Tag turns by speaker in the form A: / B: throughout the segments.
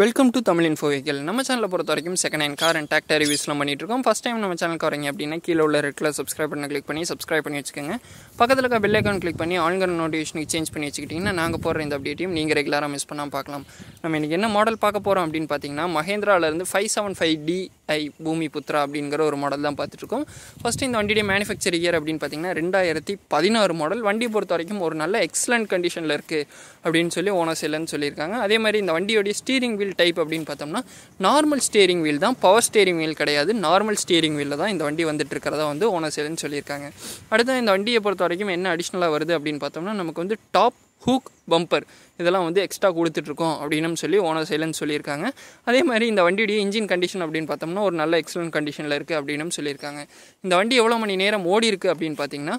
A: welcome to Tamil info vehicle நம்ம சேனலை பொறுத்த வரைக்கும் second hand car and tractor ரிவ்யூஸ்லாம் இருக்கோம் ஃபஸ்ட் டைம் நம்ம சேனலுக்கு வரீங்க அப்படின்னா கீழே உள்ள ரெட்டில் சப்ஸ்கிரைப் பண்ண கிளிக் பண்ணி சப்ஸ்கிரைப் பண்ணி வச்சுக்கோங்க பக்கத்தில் இருக்க பெல் ஐக்கான் கிளிக் பண்ணி ஆன்கர் நோட்டிஃபிகேஷனுக்கு சேஞ்ச் பண்ணி வச்சுக்கிட்டிங்கன்னா நாங்கள் போகிற இந்த அப்டேட்டையும் நீங்கள் ரெகுலராக மிஸ் பண்ணால் பார்க்கலாம் நம்ம இன்றைக்கி என்ன மாடல் பார்க்க போகிறோம் அப்படின்னு பார்த்தீங்கன்னா மஹேந்திராவிலேருந்து five seven five D I Bhoomi Putra அப்படிங்கிற ஒரு மாடல் தான் பார்த்துட்ருக்கோம் ஃபஸ்ட்டு இந்த வண்டியுடைய மேனுஃபேக்சர் இயர் அப்படின்னு பார்த்தீங்கன்னா ரெண்டாயிரத்தி பதினாறு மாடல் வண்டி பொறுத்த வரைக்கும் ஒரு நல்ல எக்ஸலண்ட் கண்டிஷனில் இருக்குது அப்படின்னு சொல்லி ஓனர்ஸ் இல்லைன்னு சொல்லியிருக்காங்க அதே மாதிரி இந்த வண்டியோடைய ஸ்டீரிங் வீல் டைப் அப்படின்னு பார்த்தோம்னா நார்மல் ஸ்டீரிங் வீல் தான் பவர் ஸ்டீரிங் வீல் கிடையாது நார்மல் ஸ்டீரிங் வீலில் தான் இந்த வண்டி வந்துட்டு இருக்கிறதா வந்து ஓனர்ஸ் இல்லைன்னு சொல்லியிருக்காங்க அடுத்து இந்த வண்டியை பொறுத்த வரைக்கும் என்ன அடிஷ்னலாக வருது அப்படின்னு பார்த்தோம்னா நமக்கு வந்து டாப் ஹூக் பம்பர் இதெல்லாம் வந்து எக்ஸ்ட்ரா கொடுத்துட்ருக்கோம் அப்படின்னு சொல்லி ஓனர் சைலன்னு சொல்லியிருக்காங்க அதே மாதிரி இந்த வண்டியுடைய இன்ஜின் கண்டிஷன் அப்படின்னு பார்த்தோம்னா ஒரு நல்ல எக்ஸலன்ட் கண்டிஷனில் இருக்குது அப்படின்னு சொல்லியிருக்காங்க இந்த வண்டி எவ்வளோ மணி நேரம் ஓடி இருக்குது அப்படின்னு பார்த்தீங்கன்னா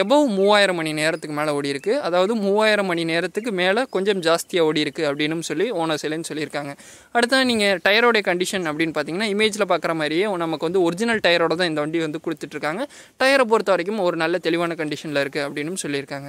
A: எபவ் மூவாயிரம் மணி நேரத்துக்கு மேலே ஓடி இருக்குது அதாவது மூவாயிரம் மணி நேரத்துக்கு மேலே கொஞ்சம் ஜாஸ்தியாக ஓடி இருக்குது அப்படின்னு சொல்லி ஓனர் சிலைன்னு சொல்லியிருக்காங்க அடுத்தது நீங்கள் டயரோடைய கண்டிஷன் அப்படின்னு பார்த்தீங்கன்னா இமேஜில் பார்க்குற மாதிரியே நமக்கு வந்து ஒரிஜினல் டயரோட தான் இந்த வண்டி வந்து கொடுத்துட்ருக்காங்க டயரை பொறுத்த வரைக்கும் ஒரு நல்ல தெளிவான கண்டிஷனில் இருக்குது அப்படின்னு சொல்லியிருக்காங்க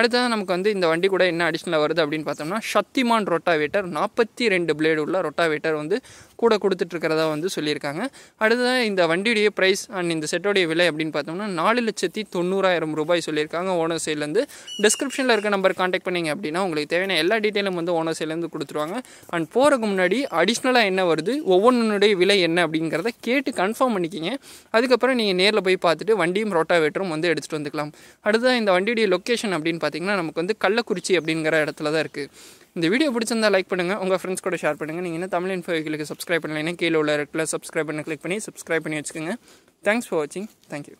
A: அடுத்தது நமக்கு வந்து இந்த வண்டி கூட என்ன அடிஷ்னலாக வருது அப்படின்னு பார்த்தோம்னா சக்திமான் ரொட்டாவேட்டர் நாற்பத்தி ரெண்டு பிளேடு உள்ள ரொட்டாவேட்டர் வந்து கூட கொடுத்துட்ருக்கிறதா வந்து சொல்லியிருக்காங்க அடுத்ததாக இந்த வண்டியுடைய ப்ரைஸ் அண்ட் இந்த செட்டோடைய விலை அப்படின்னு பார்த்தோம்னா நாலு லட்சத்தி தொண்ணூறாயிரம் ரூபாய் சொல்லியிருக்காங்க ஓனர் சைட்லேருந்து டிஸ்கிரிப்ஷனில் இருக்க நம்பர் காண்டாக்ட் பண்ணிங்க அப்படின்னா உங்களுக்கு தேவையான எல்லா டீட்டெயிலும் வந்து ஓனர் சைட்லேருந்து கொடுத்துருவாங்க அண்ட் போகிறதுக்கு முன்னாடி அடிஷ்னலாக என்ன வருது ஒவ்வொன்றுடைய விலை என்ன அப்படிங்கிறத கேட்டு கன்ஃபார்ம் பண்ணிக்கிங்க அதுக்கப்புறம் நீங்கள் நேரில் போய் பார்த்துட்டு வண்டியும் ரோட்டாவேட்டரும் வந்து எடுத்துகிட்டு வந்துக்கலாம் அடுத்ததான் இந்த வண்டியுடைய லொக்கேஷன் அப்படின்னு பார்த்தீங்கன்னா நமக்கு வந்து கள்ளக்குறிச்சி அப்படிங்கிற இடத்துல தான் இருக்குது இந்த வீடியோ பிடிச்சிருந்தால் லைக் பண்ணுங்கள் உங்கள் ஃப்ரெண்ட்ஸ் கூட ஷேர் பண்ணுங்கள் நீங்கள் என்ன தமிழ் இன்ஃபோ வெஹிக்கிளுக்கு சப்ஸ்கிரைப் பண்ணலைன்னா கீழே உள்ள ரெட்டில் சப்ஸ்கிரைப் பண்ணி கிளிக் பண்ணி சப்ஸ்கிரைப் பண்ணி வச்சுக்கோங்க தேங்க்ஸ் ஃபார் வாட்சிங் தேங்க்யூ